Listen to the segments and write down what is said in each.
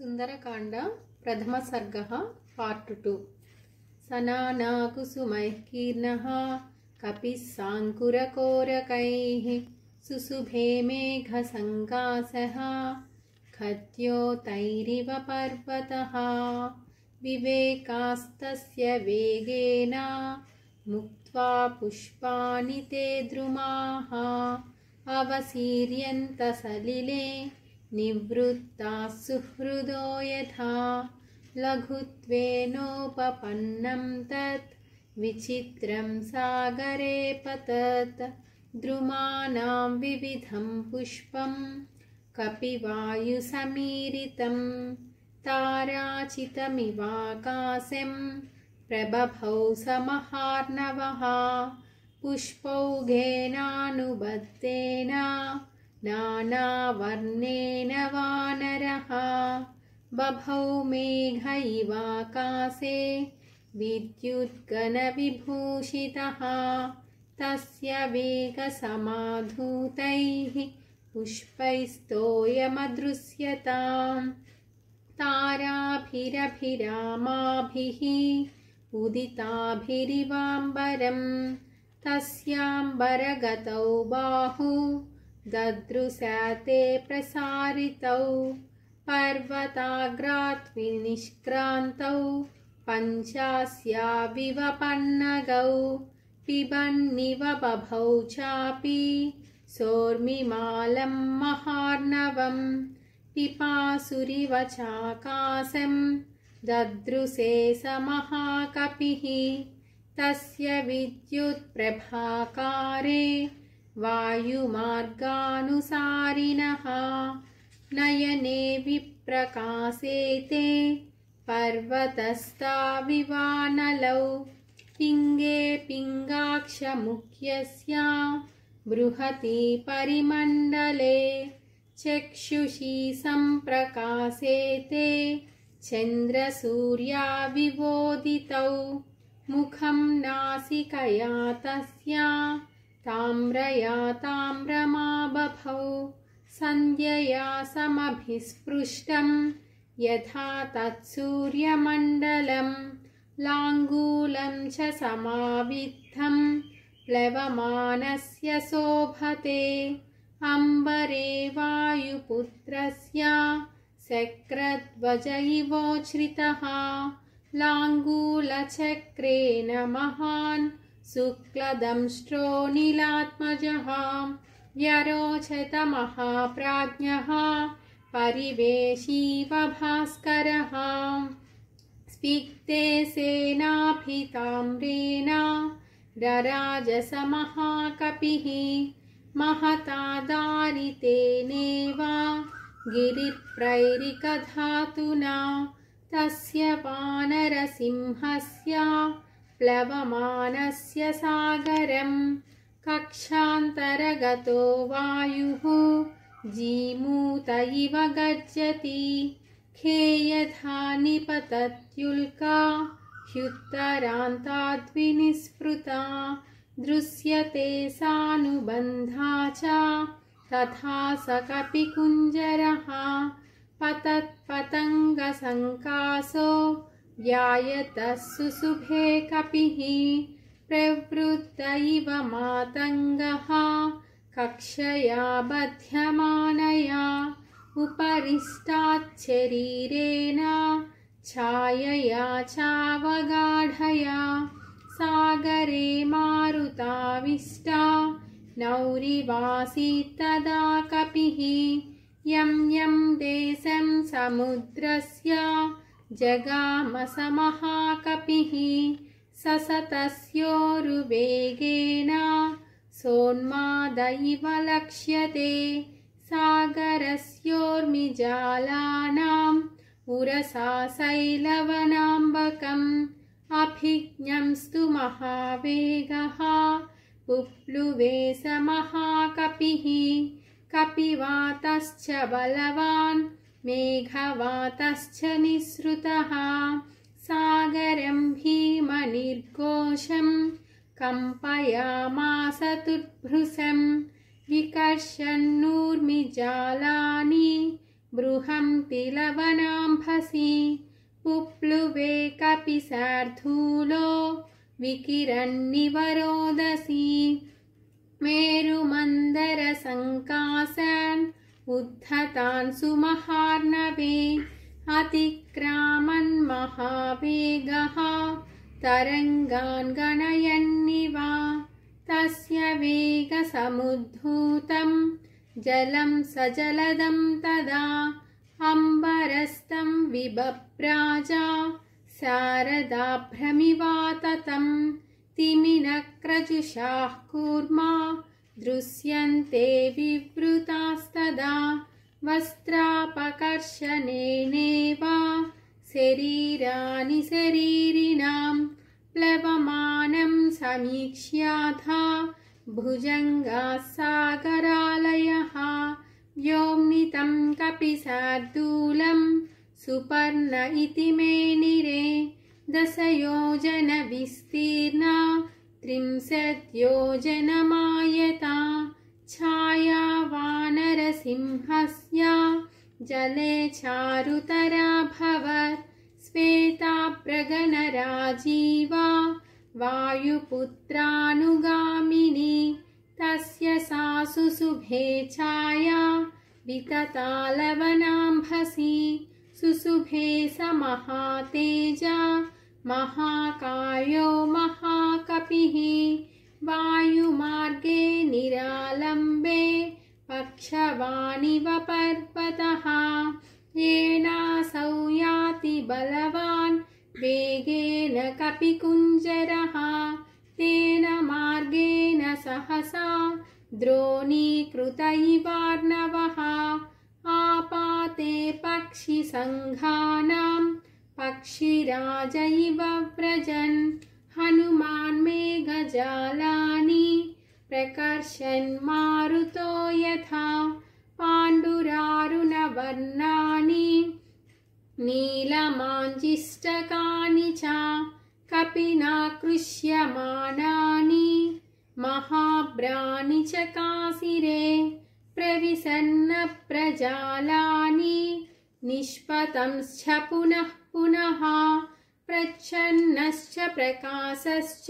प्रथमसर्गः part two कीर्णः कपिः साङ्कुरकोरकैः तैरिव पर्वतः विवेकास्तस्य वेगेन मुक्त्वा पुष्पाणि ते द्रुमाः अवसीर्यन्तसलिले निवृत्ता सुहृदो यथा लघुत्वेनोपपन्नं तत् विचित्रं सागरे पतत् द्रुमाणां विविधं पुष्पं कपिवायुसमीरितं ताराचितमिवाकाशं प्रबभौ समहार्णवः पुष्पौघेनानुबद्धेन नानावर्णेन वानरः बभौ मेघैवाकाशे विद्युद्गनविभूषितः तस्य वेगसमाधूतैः पुष्पैस्तोयमदृश्यताम् ताराभिरभिरामाभिः उदिताभिरिवाम्बरं तस्याम्बरगतौ बाहू। ददृशते प्रसारितौ पर्वताग्रात् विनिष्क्रान्तौ पञ्चास्याविवपन्नगौ बभौ चापि सोर्मिमालं महार्णवं पिपासुरिव चाकाशं ददृशे महाकपिः तस्य विद्युत्प्रभाकारे वायुमार्गानुसारिणः विप्रकाशेते पर्वतस्ताविवानलौ पिङ्गे पिङ्गाक्षमुख्यस्य बृहति परिमण्डले सम्प्रकाशेते चन्द्रसूर्याविबोधितौ मुखं नासिकया तस्या प्रयाताम्रमाबभौ सन्ध्यया समभिस्पृष्टं यथा तत्सूर्यमण्डलं लाङ्गूलं च समावित्थं प्लवमानस्य शोभते अम्बरे वायुपुत्रस्य शक्रध्वजयिवोच्छ्रितः लाङ्गूलचक्रेण महान् शुक्लदंष्ट्रो सुक्लदंष्ट्रोऽनिलात्मजहा व्यरोचतमःप्राज्ञः परिवेशीव स्पिक्ते स्विक्ते सेनाभिताम्रेणा रराजसमहाकपिः दारितेनेव गिरिप्रैरिकधातुना तस्य वानरसिंहस्य प्लवमानस्य सागरं कक्षान्तरगतो वायुः जीमूत इव गर्जति खेयधा निपतत्युल्का ह्युत्तरान्ताद्विनिस्फृता दृश्यते सानुबन्धा च तथा स कुञ्जरः पतत्पतङ्गसङ्कासो ्यायतस्सुशुभे कपिः प्रवृत्तैव मातङ्गः कक्षया बध्यमानया उपरिष्टाच्छरीरेण छायया चावगाढया सागरे मारुताविष्टा नौरिवासीत्तदा कपिः यं यं देशं समुद्रस्य जगामसमहाकपिः ससतस्योरुवेगेन सोन्मादैव लक्ष्यते सागरस्योर्मिजालानाम् उरसाशैलवनाम्बकम् अभिज्ञंस्तु महावेगः उप्लुवे महाकपिः कपिवातश्च बलवान् मेघवातश्च निःसृतः सागरं भीमनिर्घोशं कम्पयामास विकर्षन् विकर्षन्नूर्मिजालानि बृहं तिलवनाम्भसि पुप्लुवे कपि सार्धूलो विकिरन्निवरोदसि मेरुमन्दरसङ्कासन् उद्धतान् उद्धतान्सुमहार्णवे अतिक्रामन्महागः तरङ्गान् गणयन्निव तस्य वेगसमुद्धूतम् जलम् सजलदं तदा अम्बरस्तम् विबप्राजा सारदाभ्रमिवाततम् तिमिनक्रजुषाः कूर्मा दृश्यन्ते विवृतास्तदा वस्त्रापकर्षणेनेवा शरीराणि शरीरिणां प्लवमानं समीक्ष्याथा भुजङ्गासागरालयः व्योम्नितं सार्दूलं सुपर्ण इति मेनिरे दशयोजनविस्तीर्णा त्रिंशद्योजनमायता छाया वानरसिंहस्य जले चारुतरा श्वेता प्रगणराजीवा वायुपुत्रानुगामिनी तस्य सा सुशुभे छाया विततालवनाम्भसि सुशुभे महातेजा महाका कपिः वायुमार्गे निरालम्बे पक्षवाणिव पर्वतः येनासौ याति बलवान् वेगेन कपिकुञ्जरः तेन मार्गेण सहसा द्रोणीकृत इवार्णवः आपाते पक्षिसङ्घानां पक्षिराज इव व्रजन् हनुमान् हनुमान्मेघजालानि प्रकर्षन् मारुतो यथा पाण्डुरारुणवर्णानि नीलमाञ्जिष्टकानि च कपिनाकृष्यमाणानि महाभ्राणि च कासिरे प्रविसन्न प्रजालानि निष्पतंश्च पुनः पुनः प्रच्छन्नश्च प्रकाशश्च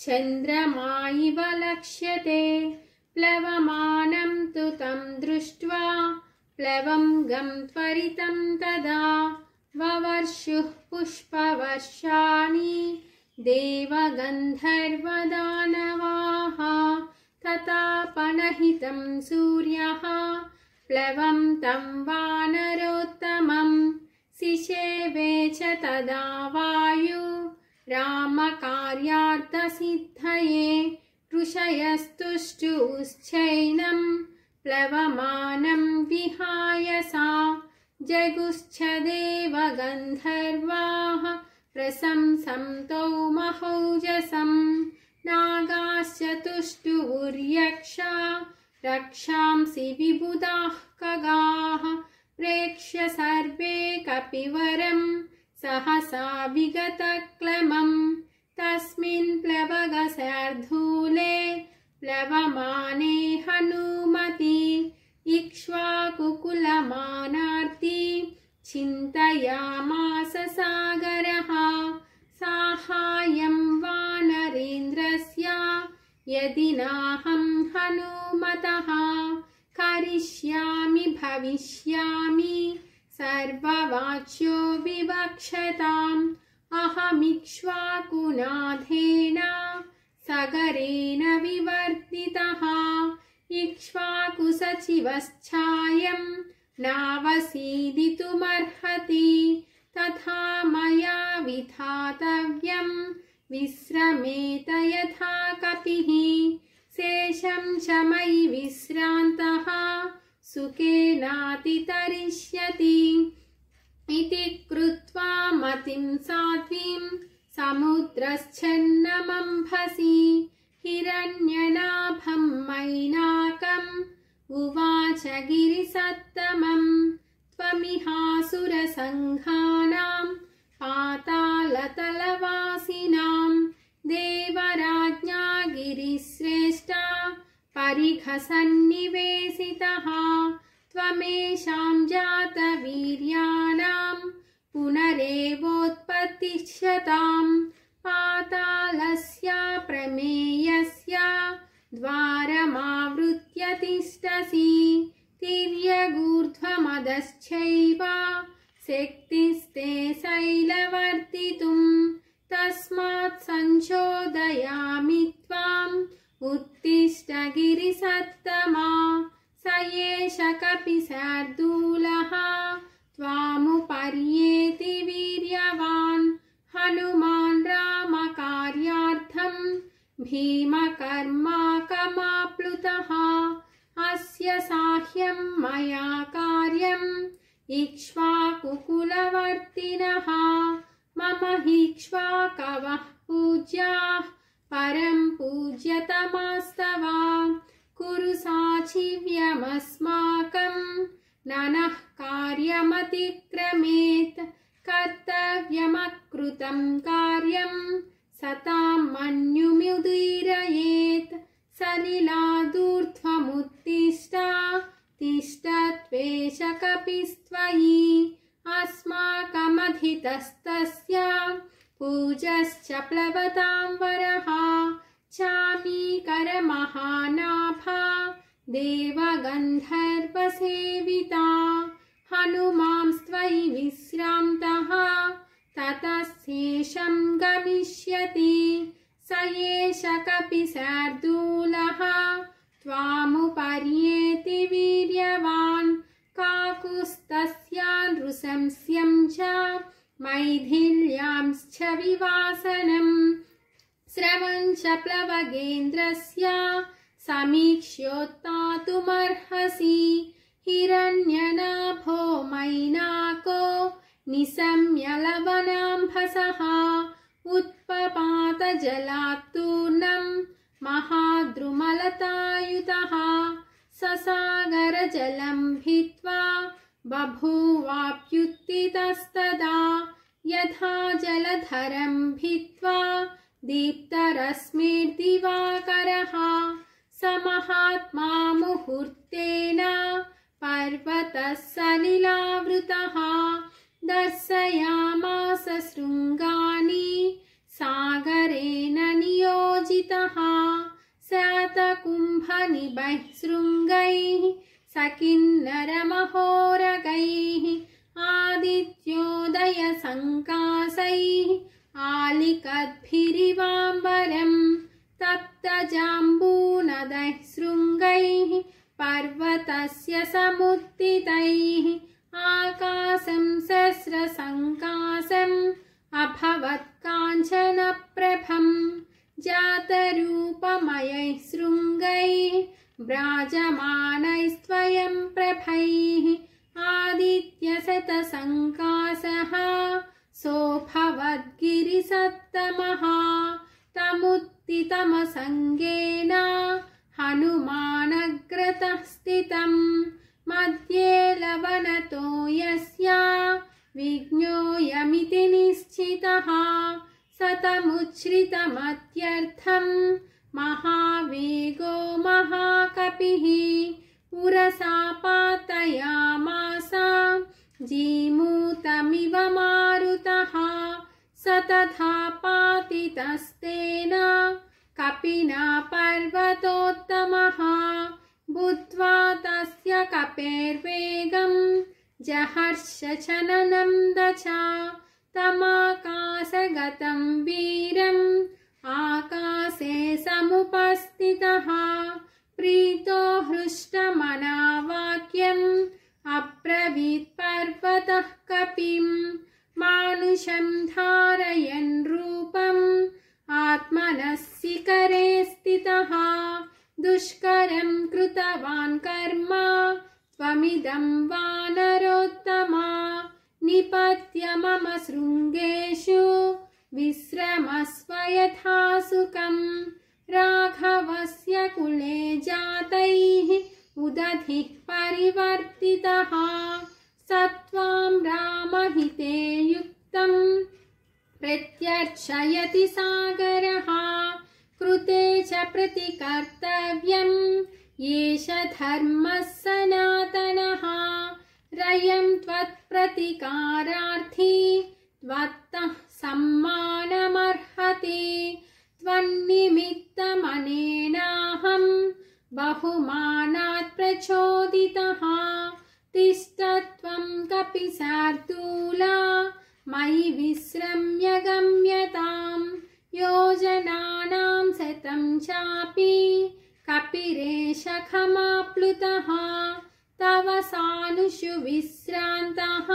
चन्द्रमा इव लक्ष्यते प्लवमानं तु तं दृष्ट्वा गं त्वरितं तदा ववर्षुः पुष्पवर्षाणि देवगन्धर्वदानवाः पनहितं सूर्यः प्लवं तं वानरोत्तमम् सिषेवे च तदा वायु रामकार्यार्थसिद्धये ऋषयस्तुष्टु प्लवमानं विहाय विहायसा जगुश्च देवगन्धर्वाः प्रशंसन्तौ महौजसं नागाश्चतुष्टु उर्यक्षा रक्षांसि विबुधाः कगाः प्रेक्ष्य सर्वे कपिवरम् सहसा विगतक्लमम् तस्मिन् प्लवगशार्धूले प्लवमाने हनुमति इक्ष्वाकुकुलमानार्ती सागरः साहाय्यम् वानरेन्द्रस्य यदि नाहम् हनुमतः करिष्यामि भविष्यामि सर्ववाच्यो विवक्षताम् अहमिक्ष्वाकुनाथेन सगरेण विवर्तितः इक्ष्वाकुसचिवश्चायम् नावसीदितुमर्हति तथा मया विधातव्यम् विश्रमेत यथा कपिः शेषं च मयि विश्रान्तः सुखे इति कृत्वा मतिं साध्वीं समुद्रश्चन्नमम्भसि हिरण्यनाभं मैनाकम् उवाच गिरिसत्तमं। त्वमिहासुरसङ्घानाम् पातालतलवासिनाम् देवराज्ञा गिरिश्रेष्ठा परिखसन्निवेशितः त्वमेषाम् जातवीर्याणां पुनरेवोत्पतिष्यताम् पातालस्य प्रमेयस्य द्वारमावृत्य तिष्ठसि तिर्यगूर्ध्वमदश्चैव मम हिक्ष्वा कवः पूज्याः परम् पूज्यतमास्तवा कुरु सा चिव्यमस्माकम् ननः कार्यमतिक्रमेत् कर्तव्यमकृतम् कार्यम् सताम् मन्युमिदीरयेत् सनिलादूर्ध्वमुत्तिष्ठा तिष्ठ कपिस्त्वयि अस्माकमधितस्तस्य पूजश्च प्लवतां वरः चामीकरमहानाभा देवगन्धर्वसेविता हनुमां त्वयि विश्रान्तः ततः गमिष्यति स एष कपि शार्दूलः त्वामुपर्येति वीर्यवान् काकुस्तस्य ्यादृशंस्यम् च मैथिल्यांश्च विवासनम् श्रवं च प्लवगेन्द्रस्य समीक्ष्योत्तातुमर्हसि हिरण्यनाभो मैनाको निशम्यलवनाम्भसः उत्पपातजलात्तूर्णम् महाद्रुमलतायुतः ससागरजलम् भित्त्वा बभूवाप्युत्थितस्तदा यथा जलधरं भित्त्वा दीप्तरश्मिर्दिवाकरः स महात्मा मुहूर्तेन पर्वतः सलिलावृतः दर्शयामासशृङ्गाणि सागरेण नियोजितः शतकुम्भनिबःश्रृङ्गैः सकिन्नरमहोरगैः आदित्योदयसङ्कासैः आलिकद्भिरिवाम्बरं तप्तजाम्बूनदैः शृङ्गैः पर्वतस्य समुत्थितैः आकाशं सस्रसङ्कासम् अभवत्काञ्चनप्रभम् जातरूपमयैः शृङ्गैः ्राजमानैस्त्वयम् प्रभैः आदित्यशतसङ्कासः भवद्गिरिसत्तमः तमुत्तितमसङ्गेन हनुमानग्रतस्थितम् मध्ये लवनतो यस्य विज्ञोयमिति निश्चितः सतमुच्छ्रितमत्यर्थम् महावेगो महाकपिः पुरसा पातयामासा जीमूतमिव मारुतः स तथा पातितस्तेन कपिना पर्वतोत्तमः बुद्ध्वा तस्य कपेर्वेगम् जहर्षचननं दचा तमाकाशगतम् वीरम् आकाशे समुपस्थितः प्रीतो हृष्टमना वाक्यम् अब्रवीत् पर्वतः कपिम् मानुषं धारयन् रूपम् आत्मनः शिखरे स्थितः दुष्करं कृतवान् कर्म त्वमिदं वानरोत्तमा निपत्य मम शृङ्गेषु विश्रमस्व यथा सुखम् राघवस्य कुले जातैः उदधिः परिवर्तितः स रामहिते युक्तम् प्रत्यर्शयति सागरः कृते च प्रतिकर्तव्यम् एष धर्मः सनातनः रयं त्वत्प्रतिकारार्थी त्वत्तः सम्मानमर्हति त्वन्निमित्तमनेनाहं बहुमानात् प्रचोदितः तिष्ठत्वं कपिसार्दूला मयि विश्रम्य गम्यताम् योजनानां शतं चापि कपिरेशखमाप्लुतः तव सानुषु विश्रान्तः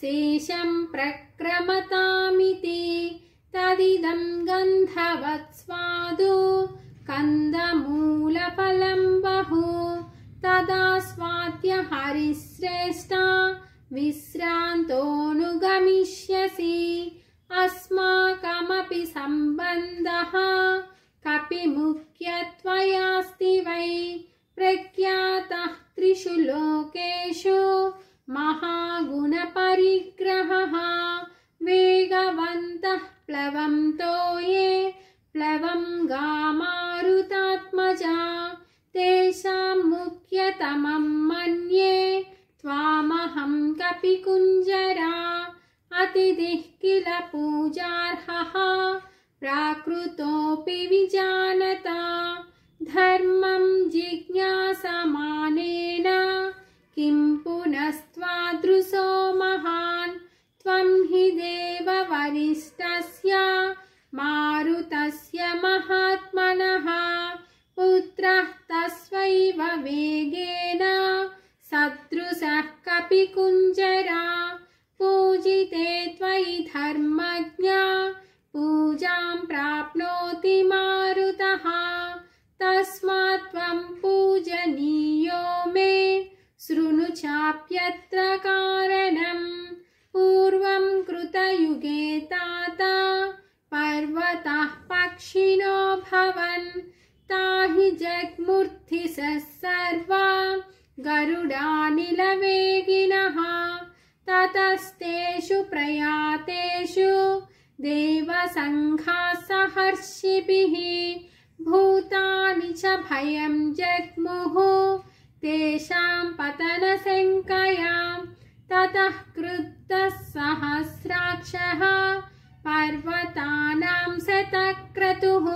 शेषं प्रक्रमता तदिदं गन्धवत्स्वादु बहु तदा हरिश्रेष्ठा विश्रान्तोऽनुगमिष्यसि अस्माकमपि सम्बन्धः कपि मुख्यत्वयास्ति वै प्रख्यातः त्रिषु महागुणपरिग्रहः वेगवन्तः प्लवं तोये गामारुतात्मजा, तेषां मुख्यतमं मन्ये त्वामहं कपिकुञ्जरा अतिथिः किल पूजार्हः प्राकृतोऽपि विजानता धर्मं जिज्ञासमानेन किं पुनस्त्वादृशो महान् त्वं हि देववरिष्ठस्य मारुतस्य महात्मनः तस्वैव वेगेन शत्रुसः कुञ्जरा पूजिते त्वयि धर्मज्ञा पूजां प्राप्नोति मारुतः तस्मात् त्वं पूजनीयो मे शृणु चाप्यत्र कारणम् युगे ताता पर्वताः पक्षिणो भवन् ताहि जग्मुर्थिसः सर्वा गरुडानिलवेगिनः ततस्तेषु प्रयातेषु देवसङ्घाः सहर्षिभिः भूतानि च भयं जग्मुः तेषां पतनशङ्कयां ततः कृत् सहस्राक्ष पर्वतानां शतक्रतुः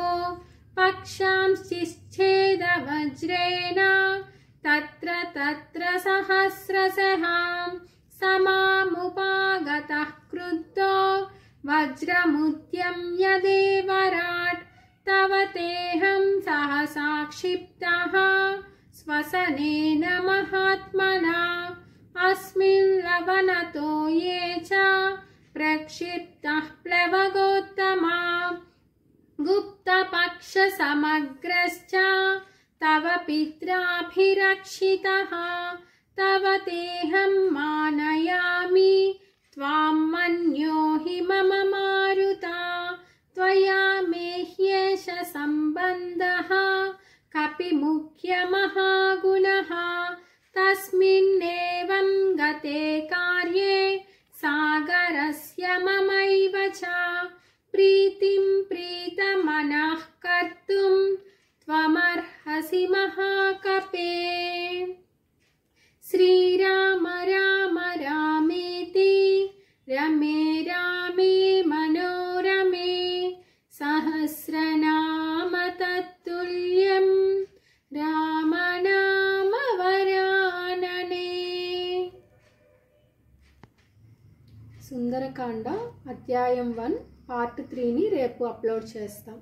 पक्षांश्चिच्छेदवज्रेण वज्रेण त्र सहस्रशः समामुपागतः क्रुद्धो वज्रमुद्यम्य देवराट् तव तेऽहं सहसा क्षिप्ता स्वसनेन महात्मना अस्मिन् लवनतो ये च प्रक्षिप्तः प्लवगोत्तमा गुप्तपक्षसमग्रश्च तव पित्राभिरक्षितः तव तेहं मानयामि त्वां मन्यो हि मम मारुता त्वया मेह्येष सम्बन्धः कपि मुख्यमहागुणः तस्मिन्नेवं गते कार्ये सागरस्य ममैव च प्रीतिं प्रीतमनः कर्तुं त्वमर्हसि महाकपे श्रीराम राम रामेति रमे रामे मनोरमे सहस्रनामतत्तुल्यम् సుందరకాండ అధ్యాయం వన్ పార్ట్ త్రీని రేపు అప్లోడ్ చేస్తాం